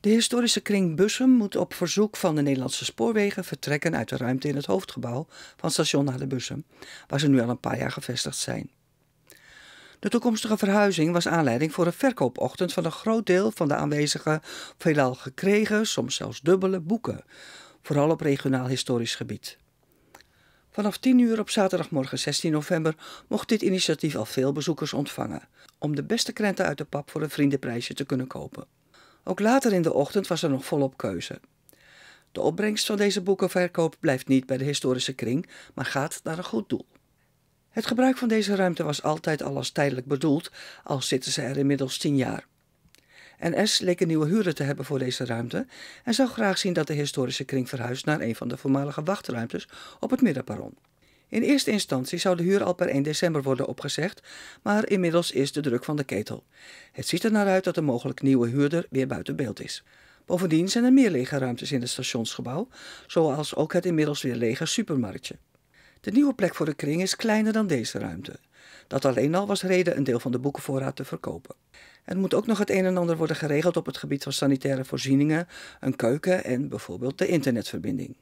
De historische kring Bussum moet op verzoek van de Nederlandse spoorwegen vertrekken uit de ruimte in het hoofdgebouw van station naar de Bussum, waar ze nu al een paar jaar gevestigd zijn. De toekomstige verhuizing was aanleiding voor een verkoopochtend van een groot deel van de aanwezige, veelal gekregen, soms zelfs dubbele boeken, vooral op regionaal historisch gebied. Vanaf 10 uur op zaterdagmorgen 16 november mocht dit initiatief al veel bezoekers ontvangen, om de beste krenten uit de pap voor een vriendenprijsje te kunnen kopen. Ook later in de ochtend was er nog volop keuze. De opbrengst van deze boekenverkoop blijft niet bij de historische kring, maar gaat naar een goed doel. Het gebruik van deze ruimte was altijd al als tijdelijk bedoeld, al zitten ze er inmiddels tien jaar. NS leek een nieuwe huurder te hebben voor deze ruimte en zou graag zien dat de historische kring verhuist naar een van de voormalige wachtruimtes op het middenperron. In eerste instantie zou de huur al per 1 december worden opgezegd, maar inmiddels is de druk van de ketel. Het ziet er naar uit dat de mogelijk nieuwe huurder weer buiten beeld is. Bovendien zijn er meer lege ruimtes in het stationsgebouw, zoals ook het inmiddels weer lege supermarktje. De nieuwe plek voor de kring is kleiner dan deze ruimte. Dat alleen al was reden een deel van de boekenvoorraad te verkopen. Er moet ook nog het een en ander worden geregeld op het gebied van sanitaire voorzieningen, een keuken en bijvoorbeeld de internetverbinding.